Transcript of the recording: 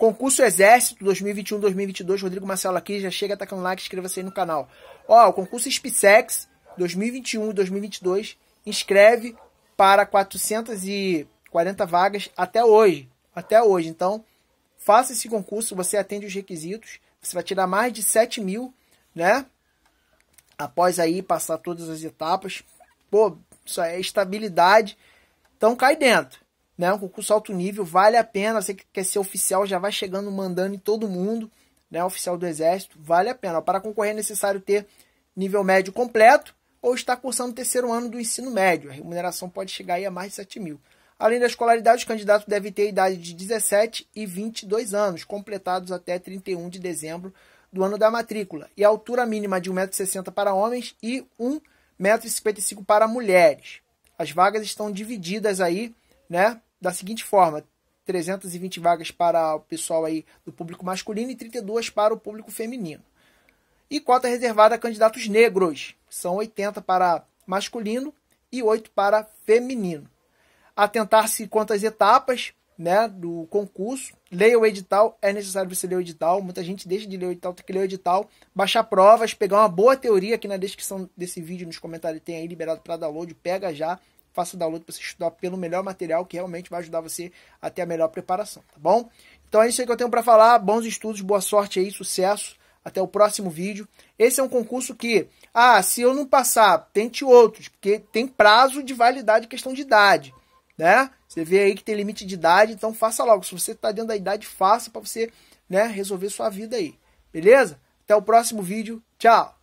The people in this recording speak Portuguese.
Concurso Exército 2021-2022, Rodrigo Marcelo aqui, já chega um like, inscreva-se aí no canal. Ó, o concurso SpiceX 2021 2022, inscreve para 440 vagas até hoje, até hoje. Então, faça esse concurso, você atende os requisitos, você vai tirar mais de 7 mil, né? Após aí passar todas as etapas, pô, isso é estabilidade. Então cai dentro né? Um concurso alto nível, vale a pena. Você que quer ser oficial, já vai chegando mandando em todo mundo, né? Oficial do Exército, vale a pena. Para concorrer é necessário ter nível médio completo ou estar cursando o terceiro ano do ensino médio. A remuneração pode chegar aí a mais de 7 mil. Além da escolaridade, o candidato deve ter idade de 17 e 22 anos, completados até 31 de dezembro do ano da matrícula, e a altura mínima de 1,60m para homens e 1,55m para mulheres. As vagas estão divididas aí, né, da seguinte forma: 320 vagas para o pessoal aí do público masculino e 32 para o público feminino. E cota reservada a candidatos negros, são 80 para masculino e 8 para feminino. Atentar-se quanto às etapas né, do concurso, leia o edital, é necessário você ler o edital, muita gente deixa de ler o edital, tem que ler o edital, baixar provas, pegar uma boa teoria, aqui na descrição desse vídeo, nos comentários tem aí liberado para download, pega já, faça download para você estudar pelo melhor material que realmente vai ajudar você a ter a melhor preparação, tá bom? Então é isso aí que eu tenho para falar. Bons estudos, boa sorte aí, sucesso. Até o próximo vídeo. Esse é um concurso que, ah, se eu não passar, tente outros, porque tem prazo de validade questão de idade, né? Você vê aí que tem limite de idade, então faça logo. Se você está dentro da idade, faça para você, né, resolver sua vida aí. Beleza? Até o próximo vídeo. Tchau.